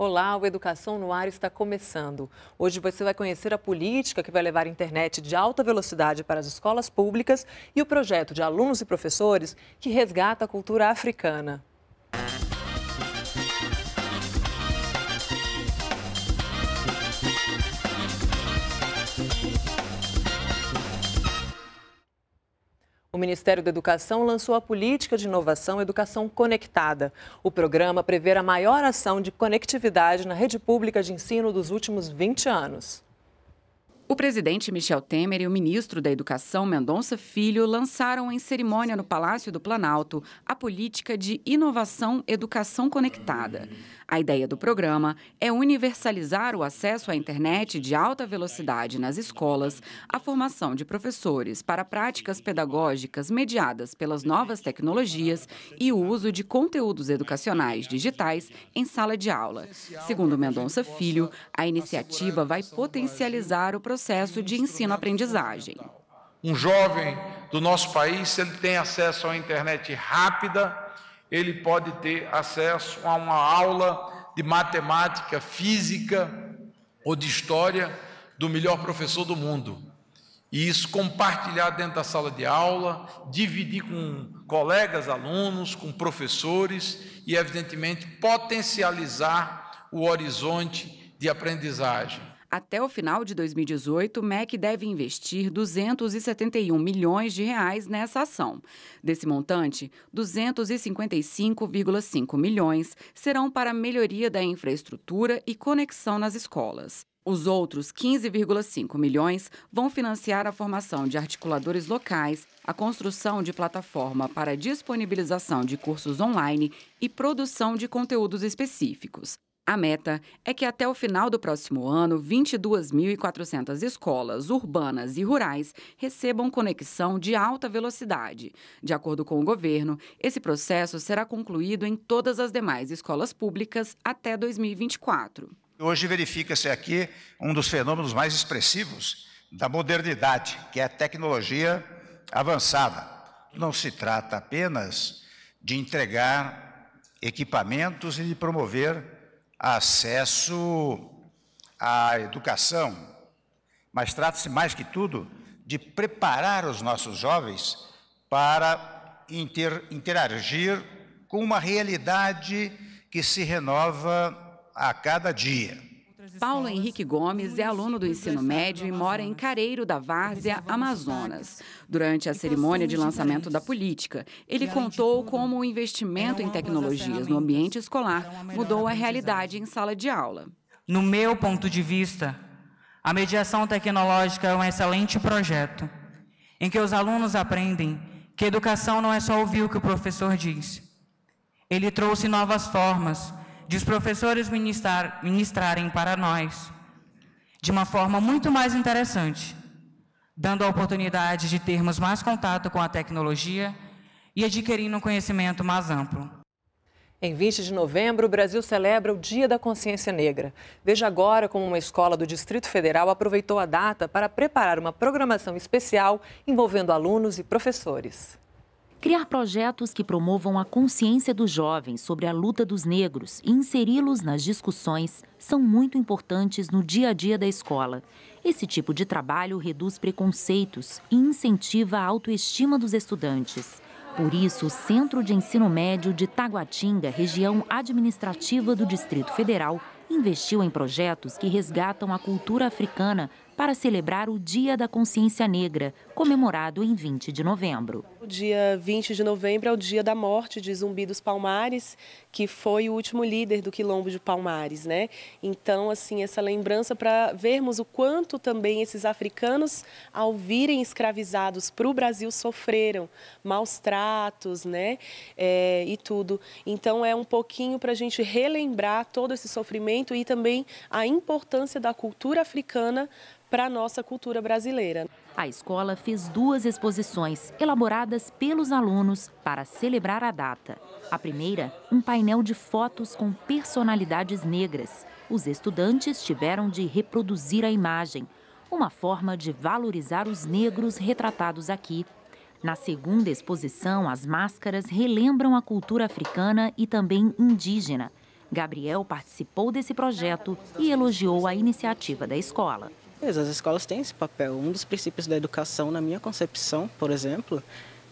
Olá, o Educação no Ar está começando. Hoje você vai conhecer a política que vai levar a internet de alta velocidade para as escolas públicas e o projeto de alunos e professores que resgata a cultura africana. o Ministério da Educação lançou a Política de Inovação Educação Conectada. O programa prevê a maior ação de conectividade na rede pública de ensino dos últimos 20 anos. O presidente Michel Temer e o ministro da Educação, Mendonça Filho, lançaram em cerimônia no Palácio do Planalto a política de inovação educação conectada. A ideia do programa é universalizar o acesso à internet de alta velocidade nas escolas, a formação de professores para práticas pedagógicas mediadas pelas novas tecnologias e o uso de conteúdos educacionais digitais em sala de aula. Segundo Mendonça Filho, a iniciativa vai potencializar o processo processo de ensino-aprendizagem. Um jovem do nosso país, se ele tem acesso à internet rápida, ele pode ter acesso a uma aula de matemática, física ou de história do melhor professor do mundo. E isso compartilhar dentro da sala de aula, dividir com colegas alunos, com professores e, evidentemente, potencializar o horizonte de aprendizagem. Até o final de 2018, o MEC deve investir 271 milhões de reais nessa ação. Desse montante, 255,5 milhões serão para melhoria da infraestrutura e conexão nas escolas. Os outros 15,5 milhões vão financiar a formação de articuladores locais, a construção de plataforma para disponibilização de cursos online e produção de conteúdos específicos. A meta é que até o final do próximo ano, 22.400 escolas urbanas e rurais recebam conexão de alta velocidade. De acordo com o governo, esse processo será concluído em todas as demais escolas públicas até 2024. Hoje verifica-se aqui um dos fenômenos mais expressivos da modernidade, que é a tecnologia avançada. Não se trata apenas de entregar equipamentos e de promover acesso à educação, mas trata-se mais que tudo de preparar os nossos jovens para inter, interagir com uma realidade que se renova a cada dia. Paulo Henrique Gomes é aluno do ensino médio e mora em Careiro da Várzea, Amazonas. Durante a cerimônia de lançamento da política, ele contou como o investimento em tecnologias no ambiente escolar mudou a realidade em sala de aula. No meu ponto de vista, a mediação tecnológica é um excelente projeto em que os alunos aprendem que educação não é só ouvir o que o professor diz. Ele trouxe novas formas de os professores ministrar, ministrarem para nós de uma forma muito mais interessante, dando a oportunidade de termos mais contato com a tecnologia e adquirindo um conhecimento mais amplo. Em 20 de novembro, o Brasil celebra o Dia da Consciência Negra. Veja agora como uma escola do Distrito Federal aproveitou a data para preparar uma programação especial envolvendo alunos e professores. Criar projetos que promovam a consciência dos jovens sobre a luta dos negros e inseri-los nas discussões são muito importantes no dia a dia da escola. Esse tipo de trabalho reduz preconceitos e incentiva a autoestima dos estudantes. Por isso, o Centro de Ensino Médio de Taguatinga, região administrativa do Distrito Federal, investiu em projetos que resgatam a cultura africana para celebrar o Dia da Consciência Negra, comemorado em 20 de novembro. O dia 20 de novembro é o dia da morte de Zumbi dos Palmares, que foi o último líder do Quilombo de Palmares, né? Então, assim, essa lembrança para vermos o quanto também esses africanos, ao virem escravizados para o Brasil, sofreram maus tratos, né? É, e tudo. Então, é um pouquinho para a gente relembrar todo esse sofrimento e também a importância da cultura africana para a nossa cultura brasileira. A escola fez duas exposições elaboradas pelos alunos para celebrar a data. A primeira, um painel de fotos com personalidades negras. Os estudantes tiveram de reproduzir a imagem, uma forma de valorizar os negros retratados aqui. Na segunda exposição, as máscaras relembram a cultura africana e também indígena. Gabriel participou desse projeto e elogiou a iniciativa da escola. As escolas têm esse papel. Um dos princípios da educação, na minha concepção, por exemplo,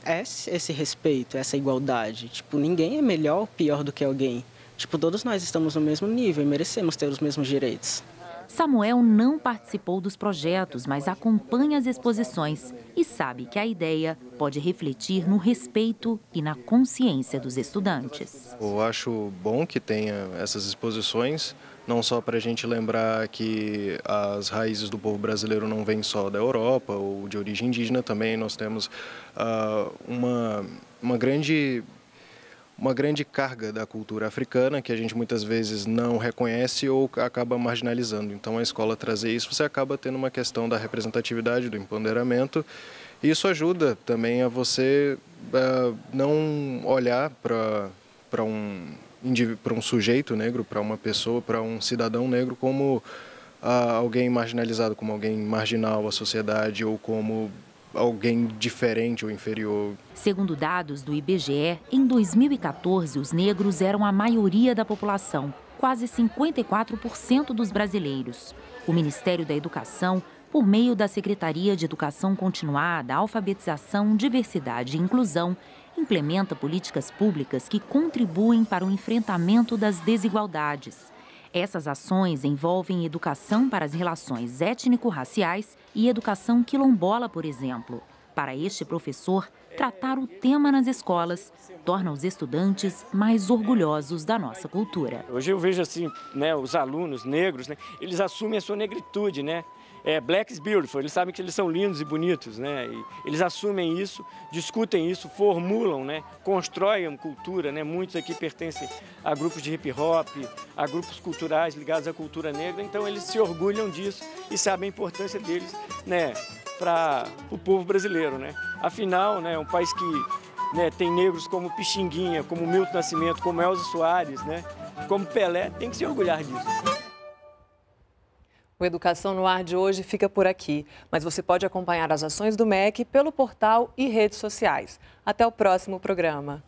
é esse respeito, essa igualdade. Tipo, ninguém é melhor ou pior do que alguém. Tipo, todos nós estamos no mesmo nível e merecemos ter os mesmos direitos. Samuel não participou dos projetos, mas acompanha as exposições e sabe que a ideia pode refletir no respeito e na consciência dos estudantes. Eu acho bom que tenha essas exposições, não só para a gente lembrar que as raízes do povo brasileiro não vêm só da Europa ou de origem indígena, também nós temos uh, uma, uma grande uma grande carga da cultura africana que a gente muitas vezes não reconhece ou acaba marginalizando. Então, a escola trazer isso, você acaba tendo uma questão da representatividade, do empoderamento. E isso ajuda também a você uh, não olhar para um, para um sujeito negro, para uma pessoa, para um cidadão negro como uh, alguém marginalizado, como alguém marginal à sociedade ou como alguém diferente ou inferior. Segundo dados do IBGE, em 2014 os negros eram a maioria da população, quase 54% dos brasileiros. O Ministério da Educação, por meio da Secretaria de Educação Continuada, Alfabetização, Diversidade e Inclusão, implementa políticas públicas que contribuem para o enfrentamento das desigualdades. Essas ações envolvem educação para as relações étnico-raciais e educação quilombola, por exemplo. Para este professor, tratar o tema nas escolas torna os estudantes mais orgulhosos da nossa cultura. Hoje eu vejo assim, né, os alunos negros, né, eles assumem a sua negritude, né? é, Blacks Beautiful, eles sabem que eles são lindos e bonitos, né? E eles assumem isso, discutem isso, formulam, né? constroem cultura, né? Muitos aqui pertencem a grupos de hip hop, a grupos culturais ligados à cultura negra, então eles se orgulham disso e sabem a importância deles, né? para o povo brasileiro, né? Afinal, né, é um país que né, tem negros como Pixinguinha, como Milton Nascimento, como Elza Soares, né, como Pelé, tem que se orgulhar disso. O Educação no Ar de hoje fica por aqui, mas você pode acompanhar as ações do MEC pelo portal e redes sociais. Até o próximo programa.